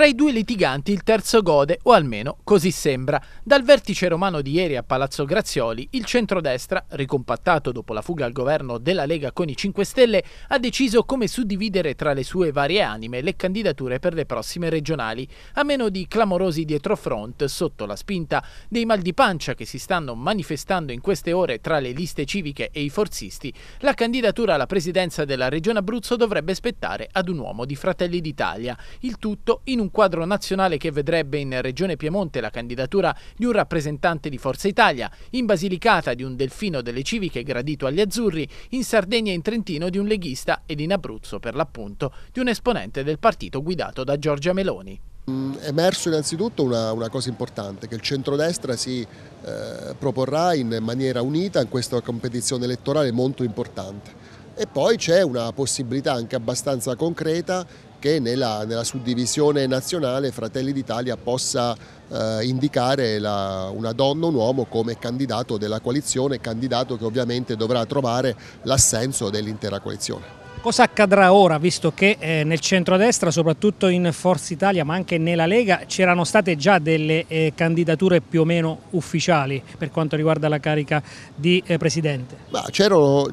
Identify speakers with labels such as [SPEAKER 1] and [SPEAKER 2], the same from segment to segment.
[SPEAKER 1] Tra i due litiganti il terzo gode, o almeno così sembra. Dal vertice romano di ieri a Palazzo Grazioli, il centrodestra, ricompattato dopo la fuga al governo della Lega con i 5 Stelle, ha deciso come suddividere tra le sue varie anime le candidature per le prossime regionali, a meno di clamorosi dietrofront sotto la spinta dei mal di pancia che si stanno manifestando in queste ore tra le liste civiche e i forzisti, la candidatura alla presidenza della Regione Abruzzo dovrebbe spettare ad un uomo di Fratelli d'Italia, il tutto in un quadro nazionale che vedrebbe in Regione Piemonte la candidatura di un rappresentante di Forza Italia, in Basilicata di un delfino delle civiche gradito agli azzurri, in Sardegna e in Trentino di un leghista ed in Abruzzo, per l'appunto, di un esponente del partito guidato da
[SPEAKER 2] Giorgia Meloni. Mm, è emerso innanzitutto una, una, cosa importante, che il centrodestra si eh, proporrà in maniera unita in questa competizione elettorale molto importante. E poi c'è una possibilità anche abbastanza concreta che nella, nella suddivisione nazionale Fratelli d'Italia possa eh, indicare la, una donna o un uomo come candidato della coalizione, candidato che ovviamente dovrà trovare l'assenso dell'intera coalizione.
[SPEAKER 3] Cosa accadrà ora, visto che eh, nel centrodestra, soprattutto in Forza Italia, ma anche nella Lega, c'erano state già delle eh, candidature più o meno ufficiali per quanto riguarda la carica di eh, Presidente?
[SPEAKER 2] C'erano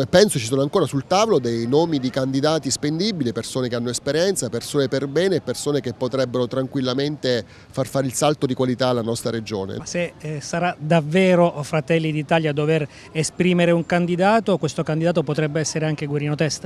[SPEAKER 2] e penso ci sono ancora sul tavolo dei nomi di candidati spendibili, persone che hanno esperienza, persone per bene, persone che potrebbero tranquillamente far fare il salto di qualità alla nostra regione. Ma se
[SPEAKER 3] eh, sarà davvero Fratelli d'Italia a dover esprimere un candidato, questo candidato potrebbe essere anche Guerino Testa?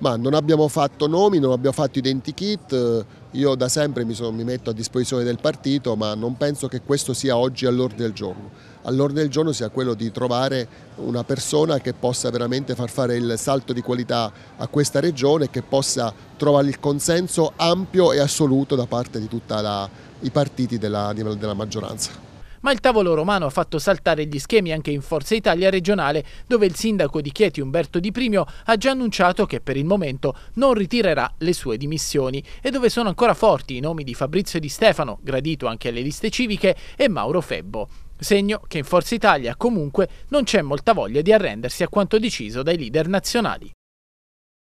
[SPEAKER 2] Ma non abbiamo fatto nomi, non abbiamo fatto identikit, eh, io da sempre mi, sono, mi metto a disposizione del partito ma non penso che questo sia oggi all'ordine del giorno. All'ordine del giorno sia quello di trovare una persona che possa veramente far fare il salto di qualità a questa regione che possa trovare il consenso ampio e assoluto da parte di tutti i partiti della, della maggioranza
[SPEAKER 1] ma il tavolo romano ha fatto saltare gli schemi anche in Forza Italia regionale, dove il sindaco di Chieti Umberto Di Primio ha già annunciato che per il momento non ritirerà le sue dimissioni e dove sono ancora forti i nomi di Fabrizio Di Stefano, gradito anche alle liste civiche, e Mauro Febbo. Segno che in Forza Italia comunque non c'è molta voglia di arrendersi a quanto deciso dai leader nazionali.